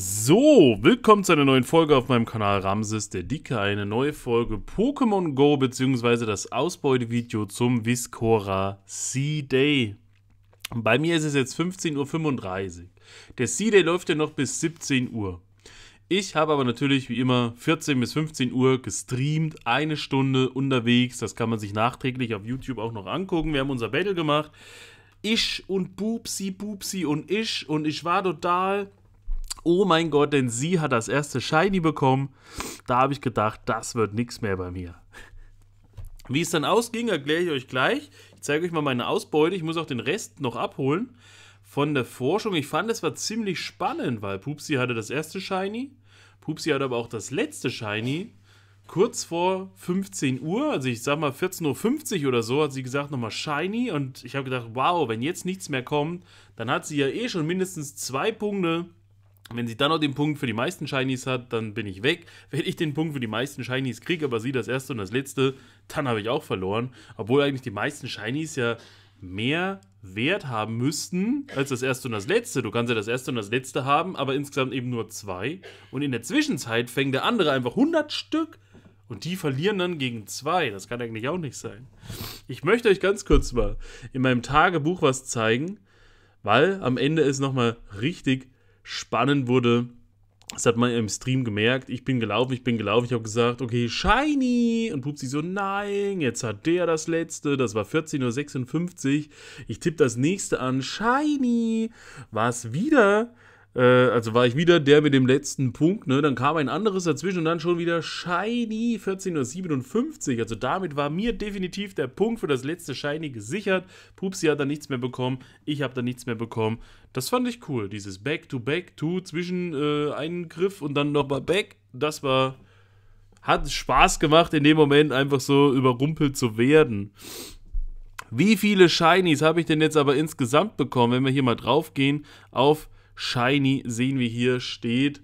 So, willkommen zu einer neuen Folge auf meinem Kanal Ramses der Dicke. Eine neue Folge Pokémon Go bzw. das Ausbeutevideo zum Viscora Sea day Bei mir ist es jetzt 15.35 Uhr. Der Sea day läuft ja noch bis 17 Uhr. Ich habe aber natürlich wie immer 14 bis 15 Uhr gestreamt, eine Stunde unterwegs. Das kann man sich nachträglich auf YouTube auch noch angucken. Wir haben unser Battle gemacht. Ich und Bubsi, Bubsi und ich und ich war total oh mein Gott, denn sie hat das erste Shiny bekommen. Da habe ich gedacht, das wird nichts mehr bei mir. Wie es dann ausging, erkläre ich euch gleich. Ich zeige euch mal meine Ausbeute. Ich muss auch den Rest noch abholen von der Forschung. Ich fand, es war ziemlich spannend, weil Pupsi hatte das erste Shiny. Pupsi hatte aber auch das letzte Shiny. Kurz vor 15 Uhr, also ich sag mal 14.50 Uhr oder so, hat sie gesagt, nochmal Shiny. Und ich habe gedacht, wow, wenn jetzt nichts mehr kommt, dann hat sie ja eh schon mindestens zwei Punkte wenn sie dann noch den Punkt für die meisten Shinies hat, dann bin ich weg. Wenn ich den Punkt für die meisten Shinies kriege, aber sie das erste und das letzte, dann habe ich auch verloren. Obwohl eigentlich die meisten Shinies ja mehr Wert haben müssten als das erste und das letzte. Du kannst ja das erste und das letzte haben, aber insgesamt eben nur zwei. Und in der Zwischenzeit fängt der andere einfach 100 Stück und die verlieren dann gegen zwei. Das kann eigentlich auch nicht sein. Ich möchte euch ganz kurz mal in meinem Tagebuch was zeigen, weil am Ende ist nochmal richtig spannend wurde. Das hat man im Stream gemerkt. Ich bin gelaufen, ich bin gelaufen. Ich habe gesagt, okay, shiny. Und Pupsi so, nein, jetzt hat der das letzte. Das war 14.56 Uhr. Ich tippe das nächste an. Shiny. War es wieder äh, also war ich wieder der mit dem letzten Punkt, ne? Dann kam ein anderes dazwischen und dann schon wieder Shiny 14.57 Uhr. Also damit war mir definitiv der Punkt für das letzte Shiny gesichert. Pupsi hat dann nichts mehr bekommen, ich habe dann nichts mehr bekommen. Das fand ich cool, dieses Back-to-Back-to zwischen äh, Griff und dann nochmal Back. Das war hat Spaß gemacht, in dem Moment einfach so überrumpelt zu werden. Wie viele Shinies habe ich denn jetzt aber insgesamt bekommen, wenn wir hier mal drauf gehen auf Shiny sehen wir hier steht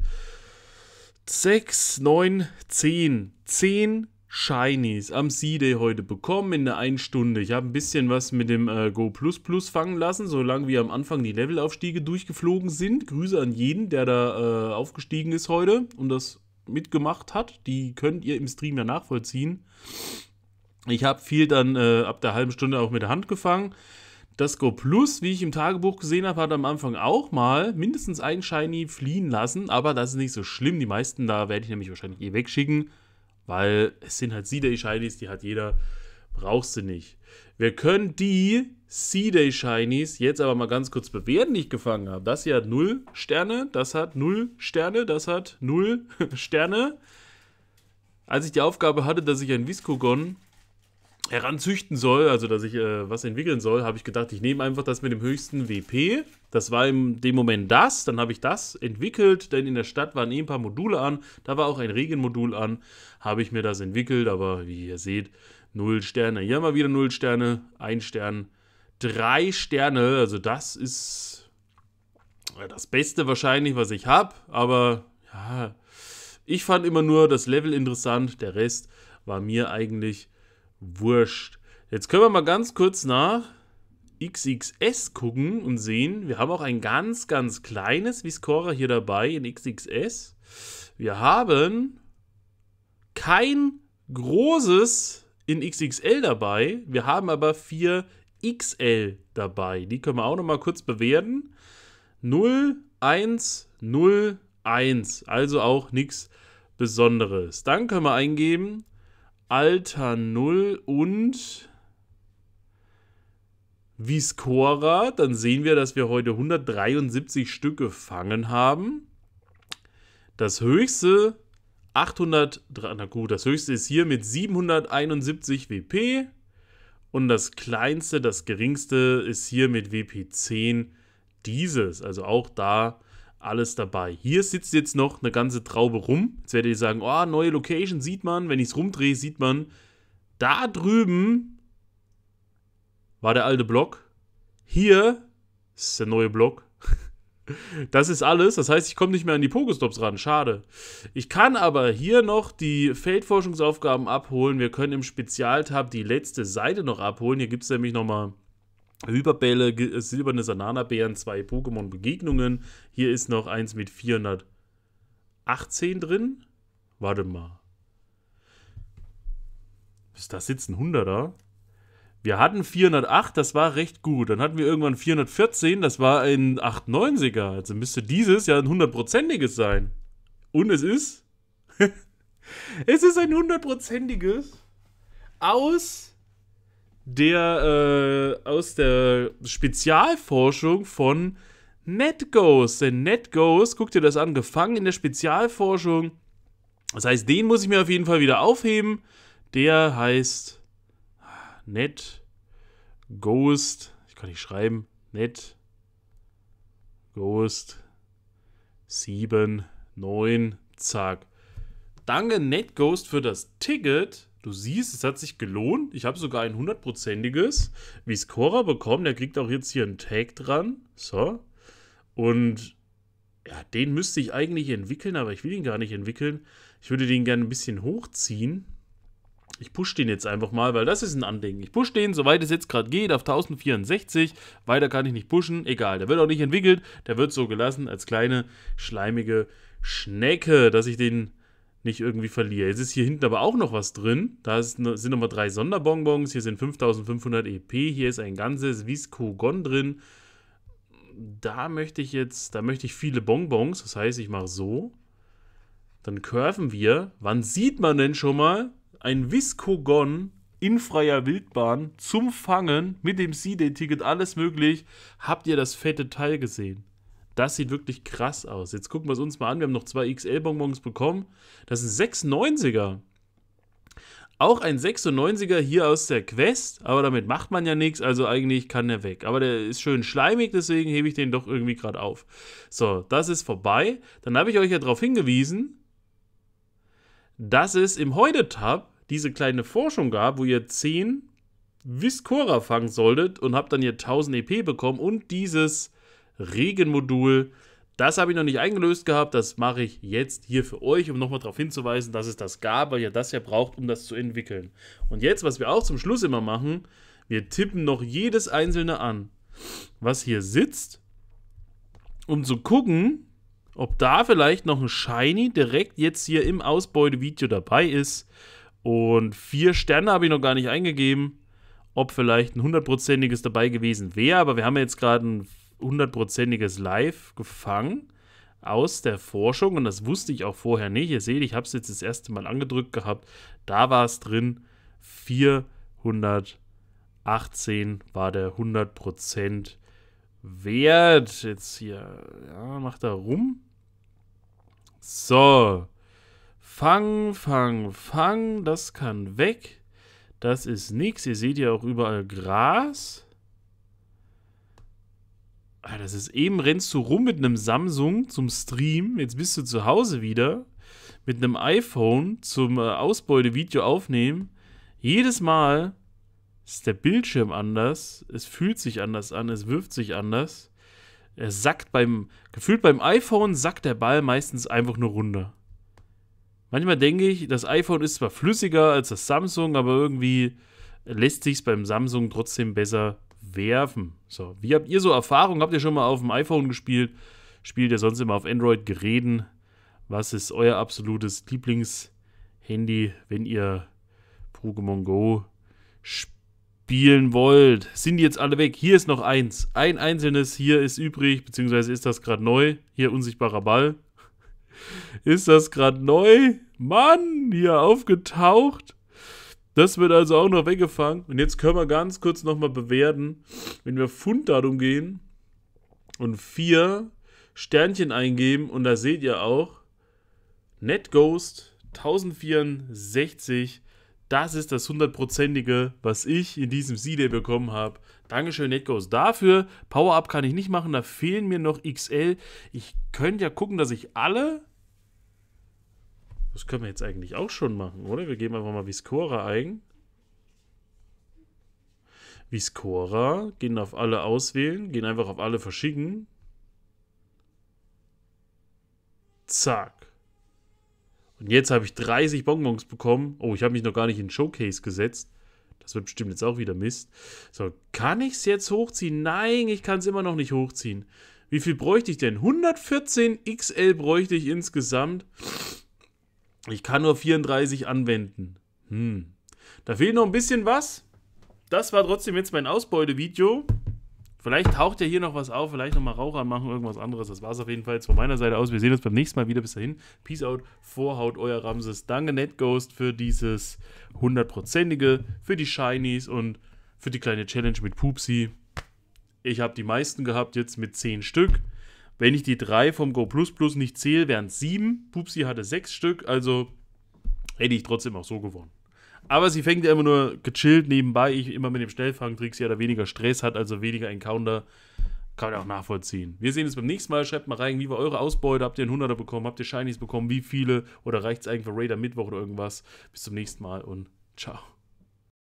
6, 9, 10. 10 Shinies am C-Day heute bekommen in der 1 Stunde. Ich habe ein bisschen was mit dem äh, Go Plus Plus fangen lassen, solange wir am Anfang die Levelaufstiege durchgeflogen sind. Grüße an jeden, der da äh, aufgestiegen ist heute und das mitgemacht hat. Die könnt ihr im Stream ja nachvollziehen. Ich habe viel dann äh, ab der halben Stunde auch mit der Hand gefangen. Das Go Plus, wie ich im Tagebuch gesehen habe, hat am Anfang auch mal mindestens ein Shiny fliehen lassen, aber das ist nicht so schlimm. Die meisten da werde ich nämlich wahrscheinlich eh wegschicken, weil es sind halt C-Day Shinies, die hat jeder, brauchst du nicht. Wir können die C-Day Shinies jetzt aber mal ganz kurz bewerten, die ich gefangen habe. Das hier hat 0 Sterne, das hat 0 Sterne, das hat 0 Sterne. Als ich die Aufgabe hatte, dass ich ein Viscogon heranzüchten soll, also dass ich äh, was entwickeln soll, habe ich gedacht, ich nehme einfach das mit dem höchsten WP. Das war in dem Moment das, dann habe ich das entwickelt, denn in der Stadt waren eh ein paar Module an, da war auch ein Regenmodul an, habe ich mir das entwickelt, aber wie ihr seht, null Sterne. Hier haben wir wieder null Sterne, ein Stern, drei Sterne, also das ist das Beste wahrscheinlich, was ich habe, aber ja, ich fand immer nur das Level interessant, der Rest war mir eigentlich wurscht. Jetzt können wir mal ganz kurz nach XXS gucken und sehen, wir haben auch ein ganz, ganz kleines Viscora hier dabei in XXS. Wir haben kein großes in XXL dabei, wir haben aber vier XL dabei. Die können wir auch nochmal kurz bewerten. 0, 1, 0, 1. Also auch nichts Besonderes. Dann können wir eingeben Alter 0 und Viscora. Dann sehen wir, dass wir heute 173 Stück gefangen haben. Das höchste 800, na gut, das höchste ist hier mit 771 WP und das kleinste, das geringste ist hier mit WP 10 dieses. Also auch da alles dabei. Hier sitzt jetzt noch eine ganze Traube rum. Jetzt werdet ihr sagen, oh, neue Location sieht man. Wenn ich es rumdrehe, sieht man, da drüben war der alte Block. Hier ist der neue Block. Das ist alles. Das heißt, ich komme nicht mehr an die Pokestops ran. Schade. Ich kann aber hier noch die Feldforschungsaufgaben abholen. Wir können im Spezialtab die letzte Seite noch abholen. Hier gibt es nämlich nochmal Hyperbälle, äh, silberne sanana zwei Pokémon-Begegnungen. Hier ist noch eins mit 418 drin. Warte mal. Ist das jetzt ein 100er? Wir hatten 408, das war recht gut. Dann hatten wir irgendwann 414, das war ein 890er. Also müsste dieses ja ein hundertprozentiges sein. Und es ist. es ist ein hundertprozentiges aus der äh, aus der Spezialforschung von NetGhost. Denn NetGhost, guck dir das an, gefangen in der Spezialforschung. Das heißt, den muss ich mir auf jeden Fall wieder aufheben. Der heißt NetGhost. Ich kann nicht schreiben. NetGhost 7, 9, zack. Danke NetGhost für das Ticket. Du siehst, es hat sich gelohnt. Ich habe sogar ein hundertprozentiges wie Scorer bekommen. Der kriegt auch jetzt hier einen Tag dran. So. Und ja, den müsste ich eigentlich entwickeln, aber ich will ihn gar nicht entwickeln. Ich würde den gerne ein bisschen hochziehen. Ich pushe den jetzt einfach mal, weil das ist ein Andenken. Ich pushe den, soweit es jetzt gerade geht, auf 1064. Weiter kann ich nicht pushen. Egal, der wird auch nicht entwickelt. Der wird so gelassen als kleine, schleimige Schnecke, dass ich den nicht irgendwie verliere. Jetzt ist hier hinten aber auch noch was drin. Da ist, ne, sind nochmal drei Sonderbonbons. Hier sind 5500 EP. Hier ist ein ganzes Viscogon drin. Da möchte ich jetzt, da möchte ich viele Bonbons. Das heißt, ich mache so. Dann curven wir. Wann sieht man denn schon mal ein Viscogon in freier Wildbahn zum Fangen mit dem day ticket alles möglich? Habt ihr das fette Teil gesehen? Das sieht wirklich krass aus. Jetzt gucken wir es uns mal an. Wir haben noch zwei XL-Bonbons bekommen. Das sind 96er. Auch ein 96er hier aus der Quest, aber damit macht man ja nichts, also eigentlich kann der weg. Aber der ist schön schleimig, deswegen hebe ich den doch irgendwie gerade auf. So, das ist vorbei. Dann habe ich euch ja darauf hingewiesen, dass es im Heute-Tab diese kleine Forschung gab, wo ihr 10 Viscora fangen solltet und habt dann hier 1000 EP bekommen und dieses Regenmodul. Das habe ich noch nicht eingelöst gehabt. Das mache ich jetzt hier für euch, um nochmal darauf hinzuweisen, dass es das gab, weil ihr das ja braucht, um das zu entwickeln. Und jetzt, was wir auch zum Schluss immer machen, wir tippen noch jedes einzelne an, was hier sitzt, um zu gucken, ob da vielleicht noch ein Shiny direkt jetzt hier im Ausbeutevideo dabei ist. Und vier Sterne habe ich noch gar nicht eingegeben, ob vielleicht ein hundertprozentiges dabei gewesen wäre. Aber wir haben ja jetzt gerade ein hundertprozentiges Live gefangen aus der Forschung und das wusste ich auch vorher nicht. Ihr seht, ich habe es jetzt das erste Mal angedrückt gehabt. Da war es drin 418 war der 100% Wert. Jetzt hier, ja, macht da rum. So. Fang, fang, fang. Das kann weg. Das ist nichts. Ihr seht ja auch überall Gras. Ah, das ist eben rennst du rum mit einem Samsung zum Stream. Jetzt bist du zu Hause wieder mit einem iPhone zum äh, Ausbeute-Video aufnehmen. Jedes Mal ist der Bildschirm anders. Es fühlt sich anders an. Es wirft sich anders. Er sackt beim, gefühlt beim iPhone sackt der Ball meistens einfach nur runter. Manchmal denke ich, das iPhone ist zwar flüssiger als das Samsung, aber irgendwie lässt sich es beim Samsung trotzdem besser werfen. So, wie habt ihr so Erfahrungen? Habt ihr schon mal auf dem iPhone gespielt? Spielt ihr sonst immer auf Android-Geräten? Was ist euer absolutes Lieblingshandy, wenn ihr Pokémon Go spielen wollt? Sind die jetzt alle weg? Hier ist noch eins. Ein einzelnes hier ist übrig, beziehungsweise ist das gerade neu. Hier unsichtbarer Ball. Ist das gerade neu? Mann, hier aufgetaucht. Das wird also auch noch weggefangen. Und jetzt können wir ganz kurz nochmal bewerten, wenn wir Pfund darum gehen und vier Sternchen eingeben. Und da seht ihr auch, NetGhost 1064. Das ist das hundertprozentige, was ich in diesem c bekommen habe. Dankeschön, NetGhost. Dafür, Power-Up kann ich nicht machen, da fehlen mir noch XL. Ich könnte ja gucken, dass ich alle das können wir jetzt eigentlich auch schon machen, oder? Wir geben einfach mal Viscora ein. Viscora, gehen auf alle auswählen, gehen einfach auf alle verschicken. Zack. Und jetzt habe ich 30 Bonbons bekommen. Oh, ich habe mich noch gar nicht in Showcase gesetzt. Das wird bestimmt jetzt auch wieder Mist. So, kann ich es jetzt hochziehen? Nein, ich kann es immer noch nicht hochziehen. Wie viel bräuchte ich denn? 114 XL bräuchte ich insgesamt. Ich kann nur 34 anwenden. Hm. Da fehlt noch ein bisschen was. Das war trotzdem jetzt mein Ausbeute-Video. Vielleicht taucht ja hier noch was auf, vielleicht nochmal Rauch anmachen, irgendwas anderes. Das war es auf jeden Fall jetzt von meiner Seite aus. Wir sehen uns beim nächsten Mal wieder. Bis dahin. Peace out, Vorhaut, euer Ramses. Danke NetGhost für dieses hundertprozentige, für die Shinies und für die kleine Challenge mit Pupsi. Ich habe die meisten gehabt jetzt mit 10 Stück. Wenn ich die drei vom Go Plus Plus nicht zähle, wären es sieben. Pupsi hatte sechs Stück, also hätte ich trotzdem auch so gewonnen. Aber sie fängt ja immer nur gechillt nebenbei. Ich immer mit dem Schnellfangtrick, sie hat weniger Stress, hat also weniger Encounter. Kann man auch nachvollziehen. Wir sehen uns beim nächsten Mal. Schreibt mal rein, wie war eure Ausbeute? Habt ihr einen 100er bekommen? Habt ihr Shinies bekommen? Wie viele? Oder reicht es eigentlich für Raider Mittwoch oder irgendwas? Bis zum nächsten Mal und ciao.